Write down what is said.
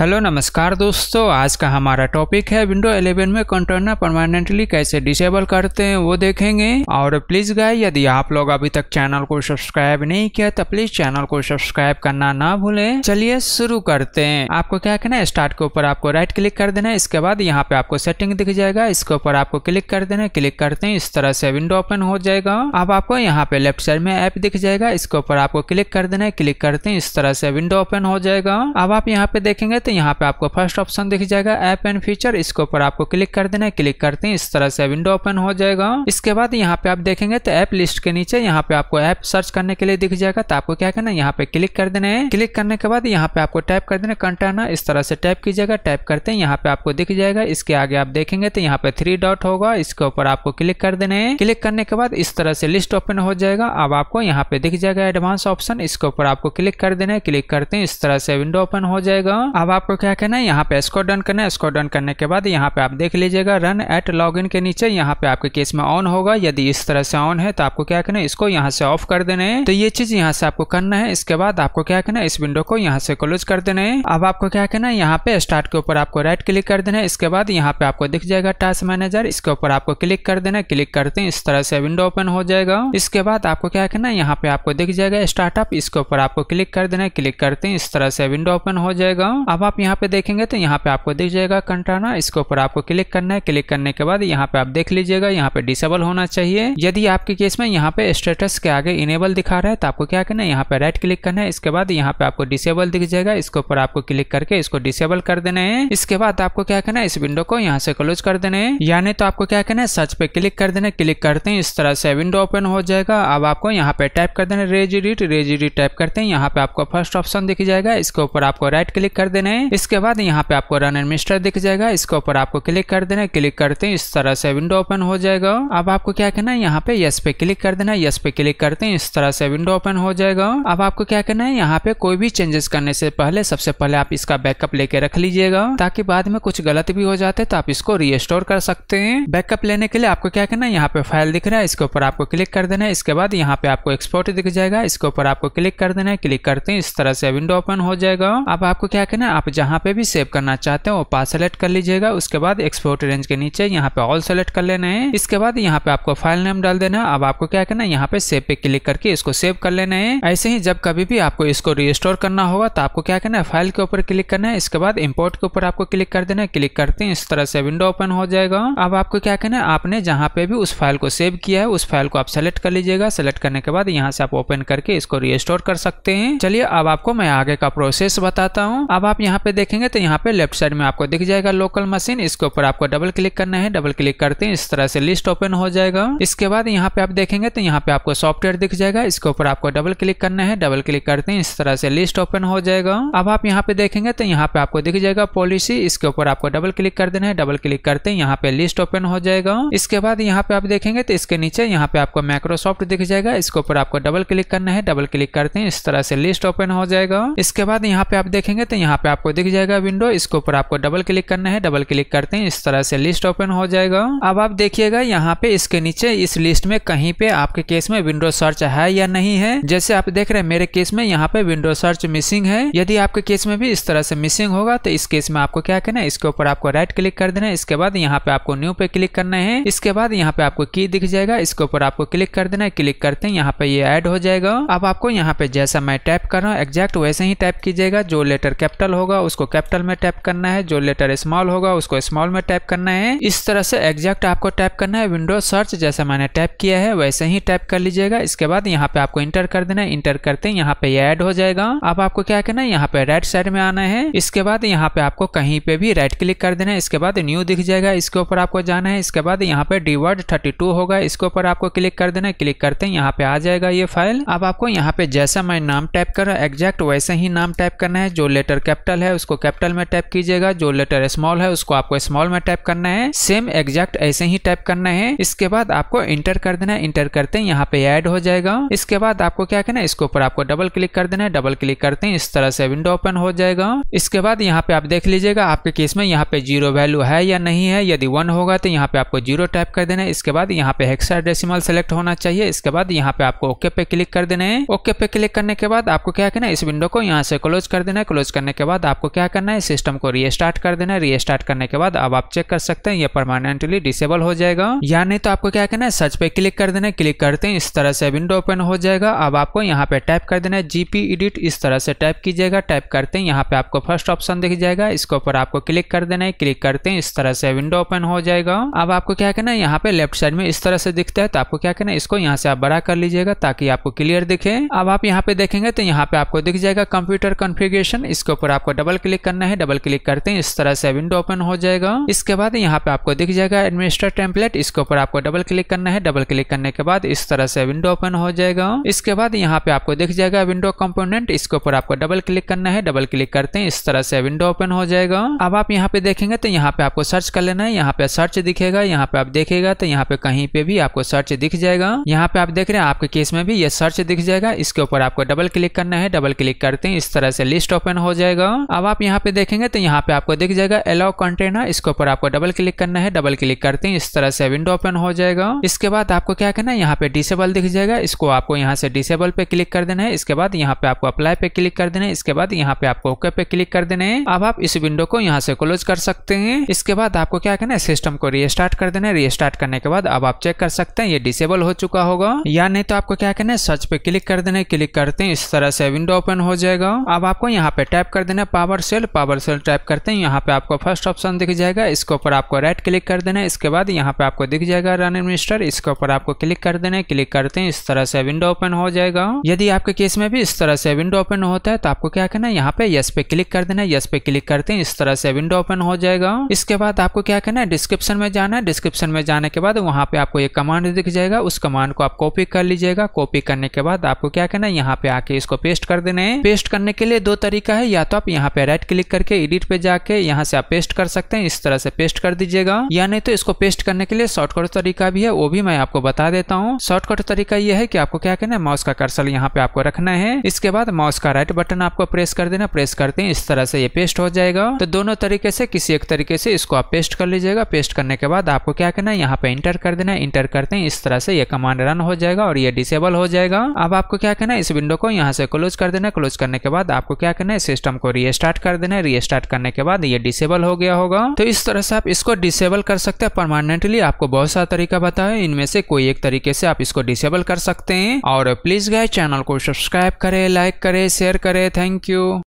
hello नमस्कार दोस्तों आज का हमारा टॉपिक है विंडो 11 में कंटेनर परमानेंटली कैसे डिसेबल करते हैं वो देखेंगे और प्लीज गाय यदि आप लोग अभी तक चैनल को सब्सक्राइब नहीं किया तो प्लीज चैनल को सब्सक्राइब करना ना भूलें चलिए शुरू करते हैं आपको क्या करना है स्टार्ट के ऊपर आपको राइट क्लिक कर देना है इसके बाद यहाँ पे आपको सेटिंग दिख जाएगा इसके ऊपर आपको क्लिक कर देना है क्लिक करते हैं इस तरह से विंडो ओपन हो जाएगा अब आपको यहाँ पे लेफ्ट साइड में ऐप दिख जाएगा इसके ऊपर आपको क्लिक कर देना है क्लिक करते हैं इस तरह से विंडो ओपन हो जाएगा अब आप यहाँ पे देखेंगे तो यहाँ पे आपको फर्स्ट ऑप्शन दिख जाएगा ऐप एंड फीचर इसके ऊपर आपको क्लिक कर देना है क्लिक करते हैं इस तरह से विंडो ओपन हो जाएगा इसके बाद यहाँ पे आप देखेंगे तो ऐप लिस्ट के नीचे यहाँ पे आपको ऐप सर्च करने के लिए दिख जाएगा तो आपको क्या करना है यहाँ पे क्लिक कर देना है क्लिक करने के बाद यहाँ पे आपको टाइप कर देना कंटाना इस तरह से टाइप कीजिएगा टाइप करते हैं यहाँ पे आपको दिख जाएगा इसके आगे आप देखेंगे तो यहाँ पे थ्री डॉट होगा इसके ऊपर आपको क्लिक कर देना है क्लिक करने के बाद इस तरह से लिस्ट ओपन हो जाएगा अब आपको यहाँ पे दिख जाएगा एडवांस ऑप्शन इसके ऊपर आपको क्लिक कर देना है क्लिक करते हैं इस तरह से विंडो ओपन हो जाएगा अब आपको क्या करना है यहाँ पे स्कोर डन करना है स्कोर डन करने के बाद यहाँ पे आप देख लीजिएगा रन एट लॉगिन के नीचे यहाँ पे आपके केस में ऑन होगा यदि इस तरह से ऑन है तो आपको क्या करना है इसको यहाँ से ऑफ कर देना है तो ये चीज यहाँ से आपको करना है इसके बाद आपको क्या करना है इस विंडो को यहाँ से क्लोज कर देना है अब आपको क्या करना है यहाँ पे स्टार्ट के ऊपर आपको राइट क्लिक कर देना है इसके बाद यहाँ पे आपको दिख जाएगा टास्क मैनेजर इसके ऊपर आपको क्लिक कर देना है क्लिक करते हैं इस तरह से विंडो ओपन हो जाएगा इसके बाद आपको क्या करना है यहाँ पे आपको दिख जाएगा स्टार्टअप इसके ऊपर आपको क्लिक कर देना है क्लिक करते हैं इस तरह से विंडो ओपन हो जाएगा अब आप यहाँ पे देखेंगे तो यहाँ पे आपको दिख जाएगा कंटाना इसके ऊपर आपको क्लिक करना है क्लिक करने के बाद यहाँ पे आप देख लीजिएगा यहाँ पे डिसेबल होना चाहिए यदि आपके केस में यहाँ पे स्टेटस के आगे इनेबल दिखा रहा है तो आपको क्या करना है यहाँ पे राइट क्लिक करना है इसके बाद यहाँ पे आपको डिसेबल दिख जाएगा इसके ऊपर आपको क्लिक करके इसको डिसेबल कर देना है इसके बाद आपको क्या करना है इस विंडो को यहाँ से क्लोज कर देना है यानी तो आपको क्या करना है सर्च पे क्लिक कर देना क्लिक करते हैं इस तरह से विंडो ओपन हो जाएगा अब आपको यहाँ पे टाइप कर देना रेजीडिट रेजीडिट टाइप करते हैं यहाँ पे आपको फर्स्ट ऑप्शन दिख जाएगा इसके ऊपर आपको राइट क्लिक कर देना है हैं इसके बाद यहाँ पे आपको रन एडमिनिस्टर दिख जाएगा इसके ऊपर आपको क्लिक कर देना क्लिक करते हैं इस तरह से विंडो ओपन हो जाएगा अब आपको क्या करना है यहाँ पे यस पे क्लिक कर देना है यस पे क्लिक करते हैं इस तरह से विंडो ओपन हो जाएगा अब आपको क्या करना है यहाँ पे कोई भी चेंजेस करने से पहले सबसे पहले आप इसका बैकअप लेके रख लीजिएगा ताकि बाद में कुछ गलत भी हो जाते तो आप इसको रिस्टोर कर सकते हैं बैकअप लेने के लिए आपको क्या करना है यहाँ पे फाइल दिख रहा है इसके ऊपर आपको क्लिक कर देना है इसके बाद यहाँ पे आपको एक्सपोर्ट दिख जाएगा इसके ऊपर आपको क्लिक कर देना है क्लिक करते हैं इस तरह से विंडो ओपन हो जाएगा अब आपको क्या करना है आप जहाँ पे भी सेव करना चाहते हो वो पास सेलेक्ट कर लीजिएगा उसके बाद एक्सपोर्ट रेंज के नीचे यहाँ पे ऑल सेलेक्ट कर लेना है इसके बाद यहाँ पे आपको फाइल नेम डाल देना अब आपको क्या करना है यहाँ पे सेव पे क्लिक करके इसको सेव कर लेना है ऐसे ही जब कभी भी आपको इसको रिस्टोर करना होगा तो आपको क्या करना है फाइल के ऊपर क्लिक करना है इसके बाद इम्पोर्ट के ऊपर आपको क्लिक कर देना है क्लिक करते हैं इस तरह से विंडो ओपन हो जाएगा अब आपको क्या करना है आपने जहाँ पे भी उस फाइल को सेव किया है उस फाइल को आप सेलेक्ट कर लीजिएगा सेलेक्ट करने के बाद यहाँ से आप ओपन करके इसको रिस्टोर कर सकते हैं चलिए अब आपको मैं आगे का प्रोसेस बताता हूँ अब आप यहाँ पे देखेंगे तो यहाँ पे लेफ्ट साइड में आपको दिख जाएगा लोकल मशीन इसके ऊपर आपको डबल क्लिक करना है डबल क्लिक करते हैं इस तरह से लिस्ट ओपन हो जाएगा इसके बाद यहाँ पे आप देखेंगे तो यहाँ पे आपको सॉफ्टवेयर दिख जाएगा इसके ऊपर आपको डबल क्लिक करना है डबल क्लिक करते हैं इस तरह से लिस्ट ओपन हो जाएगा अब आप यहाँ पे देखेंगे तो यहाँ पे आपको दिख जाएगा पॉलिसी इसके ऊपर आपको डबल क्लिक कर देना है डबल क्लिक करते हैं यहाँ पे लिस्ट ओपन हो जाएगा इसके बाद यहाँ पे आप देखेंगे तो इसके नीचे यहाँ पे आपको माइक्रोसॉफ्ट दिख जाएगा इसके ऊपर आपको डबल क्लिक करना है डबल क्लिक करते हैं इस तरह से लिस्ट ओपन हो जाएगा इसके बाद यहाँ पे आप देखेंगे तो यहाँ पे आपको दिख जाएगा विंडो इसके ऊपर आपको डबल क्लिक करना है डबल क्लिक करते हैं इस तरह से लिस्ट ओपन हो जाएगा अब आप देखिएगा यहाँ पे इसके नीचे इस लिस्ट में कहीं पे आपके केस में विंडो सर्च है या नहीं है जैसे आप देख रहे हैं मेरे केस में यहाँ पे विंडो सर्च मिसिंग है यदि आपके केस में भी इस तरह से मिसिंग होगा तो इस केस में आपको क्या करना है इसके ऊपर आपको राइट क्लिक कर देना है इसके बाद यहाँ पे आपको न्यू पे क्लिक करना है इसके बाद यहाँ पे आपको की दिख जाएगा इसके ऊपर आपको क्लिक कर देना है क्लिक करते हैं यहाँ पे ये ऐड हो जाएगा अब आपको यहाँ पे जैसा मैं टाइप कर रहा हूँ एग्जैक्ट वैसे ही टाइप कीजिएगा जो लेटर कैपिटल होगा होगा उसको कैपिटल में टाइप करना है जो लेटर स्मॉल होगा उसको स्मॉल में टाइप करना है इस तरह से एग्जैक्ट आपको टाइप करना है विंडो सर्च जैसे मैंने टाइप किया है वैसे ही टाइप कर लीजिएगा इसके बाद यहाँ पे आपको इंटर कर देना है इंटर करते यहाँ पे एड हो जाएगा अब आपको क्या करना है यहाँ पे राइट साइड में आना है इसके बाद यहाँ पे आपको कहीं पे भी राइट क्लिक कर देना है इसके बाद न्यू दिख जाएगा इसके ऊपर आपको जाना है इसके बाद यहाँ पे डीवर्ड थर्टी होगा इसके ऊपर आपको क्लिक कर देना है क्लिक करते यहाँ पे आ जाएगा ये फाइल अब आपको यहाँ पे जैसा मैं नाम टाइप कर रहा एग्जैक्ट वैसे ही नाम टाइप करना है जो लेटर कैपिटल कैपिटल है उसको कैपिटल में टाइप कीजिएगा जो लेटर स्मॉल है उसको आपको स्मॉल में टाइप करना है सेम एग्जैक्ट ऐसे ही टाइप करना है इसके बाद आपको इंटर कर देना है इंटर करते हैं यहाँ पे एड हो जाएगा इसके बाद आपको क्या करना है इसके ऊपर आपको डबल क्लिक कर देना है डबल क्लिक करते हैं इस तरह से विंडो ओपन हो जाएगा इसके बाद यहाँ पे आप देख लीजिएगा आपके केस में यहाँ पे जीरो वैल्यू है या नहीं है यदि वन होगा तो यहाँ पे आपको जीरो टाइप कर देना है इसके बाद यहाँ पे हेक्सा डेसिमल सेलेक्ट होना चाहिए इसके बाद यहाँ पे आपको ओके पे क्लिक कर देना है ओके पे क्लिक करने के बाद आपको क्या करना है इस विंडो को यहाँ से क्लोज कर देना है क्लोज करने के बाद आपको क्या करना है सिस्टम को रीस्टार्ट कर देना है रीस्टार्ट करने के बाद अब आप चेक कर सकते हैं ये परमानेंटली डिसेबल हो जाएगा या नहीं तो आपको क्या करना है सर्च पे क्लिक कर देना है क्लिक करते हैं इस तरह से विंडो ओपन हो जाएगा अब आपको यहाँ पे टाइप कर देना है जीपी एडिट इस तरह से टाइप कीजिएगा टाइप करते हैं यहाँ पे आपको फर्स्ट ऑप्शन दिख जाएगा इसके ऊपर आपको क्लिक कर देना है क्लिक करते हैं इस तरह से विंडो ओपन हो जाएगा अब आपको क्या करना है यहाँ पे लेफ्ट साइड में इस तरह से दिखता है तो आपको क्या करना है इसको यहाँ से आप बड़ा कर लीजिएगा ताकि आपको क्लियर दिखे अब आप यहाँ पे देखेंगे तो यहाँ पे आपको दिख जाएगा कंप्यूटर कॉन्फ़िगरेशन इसके ऊपर आपको डबल क्लिक करना है डबल क्लिक करते हैं इस तरह से विंडो ओपन हो जाएगा इसके बाद यहाँ पे आपको दिख जाएगा एडमिनिस्टर टेम्पलेट इसके ऊपर आपको डबल क्लिक करना है डबल क्लिक करने के बाद इस तरह से विंडो ओपन हो जाएगा इसके बाद यहाँ पे आपको दिख जाएगा विंडो कंपोनेंट इसके ऊपर आपको डबल क्लिक करना है डबल क्लिक करते हैं इस तरह से विंडो ओपन हो जाएगा अब आप यहाँ पे देखेंगे तो यहाँ पे आपको सर्च कर लेना है यहाँ पे सर्च दिखेगा यहाँ पे आप देखेगा तो यहाँ पे कहीं पे भी आपको सर्च दिख जाएगा यहाँ पे आप देख रहे हैं आपके केस में भी ये सर्च दिख जाएगा इसके ऊपर आपको डबल क्लिक करना है डबल क्लिक करते हैं इस तरह से लिस्ट ओपन हो जाएगा अब आप यहाँ पे देखेंगे तो यहाँ पे आपको दिख जाएगा एलाउ कंटेनर इसके ऊपर आपको डबल क्लिक करना है डबल क्लिक करते हैं इस तरह से विंडो ओपन हो जाएगा इसके बाद आपको क्या करना है यहाँ पे डिसेबल दिख जाएगा इसको आपको यहाँ से डिसेबल पे क्लिक कर देना है इसके बाद यहाँ पे आपको अप्लाई पे क्लिक कर देना है इसके बाद यहाँ पे आपको ओके पे क्लिक कर देना है अब आप इस विंडो को यहाँ से क्लोज कर सकते हैं इसके बाद आपको क्या करना है सिस्टम को रिस्टार्ट कर देना है रिस्टार्ट करने के बाद अब आप चेक कर सकते हैं ये डिसेबल हो चुका होगा या नहीं तो आपको क्या करना है सर्च पे क्लिक कर देना है क्लिक करते हैं इस तरह से विंडो ओपन हो जाएगा अब आपको यहाँ पे टैप कर देना है power cell power cell type करते हैं यहाँ पे आपको फर्स्ट ऑप्शन दिख जाएगा इसके ऊपर आपको राइट क्लिक कर देना है इसके बाद यहाँ पे आपको दिख जाएगा रन एडमिनिस्टर इसके ऊपर आपको क्लिक कर देना है क्लिक करते हैं इस तरह से विंडो ओपन हो जाएगा यदि आपके केस में भी इस तरह से विंडो ओपन होता है तो आपको क्या करना है यहाँ पे यस पे क्लिक कर देना है यस पे क्लिक करते हैं इस तरह से विंडो ओपन हो जाएगा इसके बाद आपको क्या करना है डिस्क्रिप्शन में जाना है डिस्क्रिप्शन में जाने के बाद वहाँ पे आपको एक कमांड दिख जाएगा उस कमांड को आप कॉपी कर लीजिएगा कॉपी करने के बाद आपको क्या करना है यहाँ पे आके इसको पेस्ट कर देना है पेस्ट करने के लिए दो तरीका है या तो आप यहाँ पे राइट क्लिक करके एडिट पे जाके यहाँ से आप पेस्ट कर सकते हैं इस तरह से पेस्ट कर दीजिएगा या नहीं तो इसको पेस्ट करने के लिए शॉर्टकट तरीका भी है वो भी मैं आपको बता देता हूँ शॉर्टकट तरीका ये है कि आपको क्या करना है माउस का कर्सल यहाँ पे आपको रखना है इसके बाद माउस का राइट बटन आपको प्रेस कर देना प्रेस करते हैं इस तरह से ये पेस्ट हो जाएगा तो दोनों तरीके से किसी एक तरीके से इसको आप पेस्ट कर लीजिएगा पेस्ट करने के बाद आपको क्या करना है यहाँ पे इंटर कर देना है इंटर करते हैं इस तरह से ये कमांड रन हो जाएगा और ये डिसेबल हो जाएगा अब आपको क्या करना है इस विंडो को यहाँ से क्लोज कर देना क्लोज करने के बाद आपको क्या करना है सिस्टम को रीएक्ट रीस्टार्ट कर देना है रीस्टार्ट करने के बाद ये डिसेबल हो गया होगा तो इस तरह से आप इसको डिसेबल कर सकते हैं परमानेंटली आपको बहुत सारा तरीका बताया इनमें से कोई एक तरीके से आप इसको डिसेबल कर सकते हैं और प्लीज गाय चैनल को सब्सक्राइब करें लाइक करें शेयर करें थैंक यू